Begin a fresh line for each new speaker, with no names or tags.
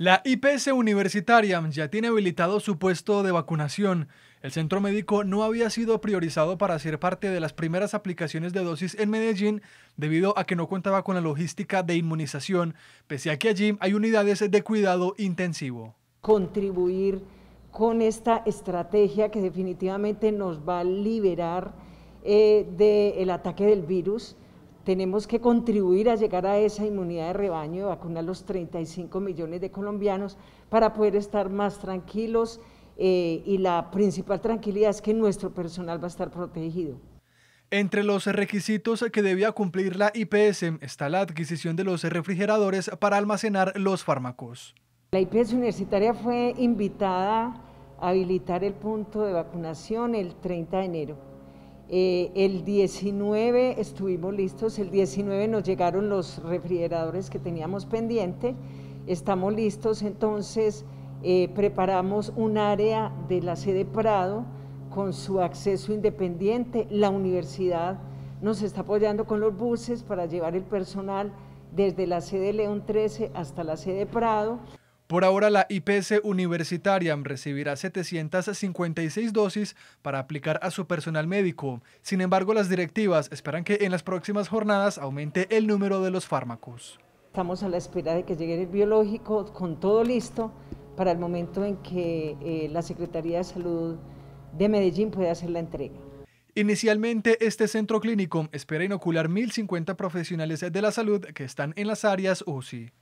La IPS universitaria ya tiene habilitado su puesto de vacunación. El centro médico no había sido priorizado para ser parte de las primeras aplicaciones de dosis en Medellín debido a que no contaba con la logística de inmunización, pese a que allí hay unidades de cuidado intensivo.
Contribuir con esta estrategia que definitivamente nos va a liberar eh, del ataque del virus tenemos que contribuir a llegar a esa inmunidad de rebaño, vacunar a los 35 millones de colombianos para poder estar más tranquilos eh, y la principal tranquilidad es que nuestro personal va a estar protegido. Entre los requisitos
que debía cumplir la IPS está la adquisición de los refrigeradores para almacenar los fármacos.
La IPS universitaria fue invitada a habilitar el punto de vacunación el 30 de enero. Eh, el 19 estuvimos listos, el 19 nos llegaron los refrigeradores que teníamos pendiente, estamos listos, entonces eh, preparamos un área de la sede Prado con su acceso independiente, la universidad nos está apoyando con los buses para llevar el personal desde la sede León 13 hasta la sede Prado.
Por ahora, la IPS Universitaria recibirá 756 dosis para aplicar a su personal médico. Sin embargo, las directivas esperan que en las próximas jornadas aumente el número de los fármacos.
Estamos a la espera de que llegue el biológico con todo listo para el momento en que eh, la Secretaría de Salud de Medellín pueda hacer la entrega.
Inicialmente, este centro clínico espera inocular 1.050 profesionales de la salud que están en las áreas UCI.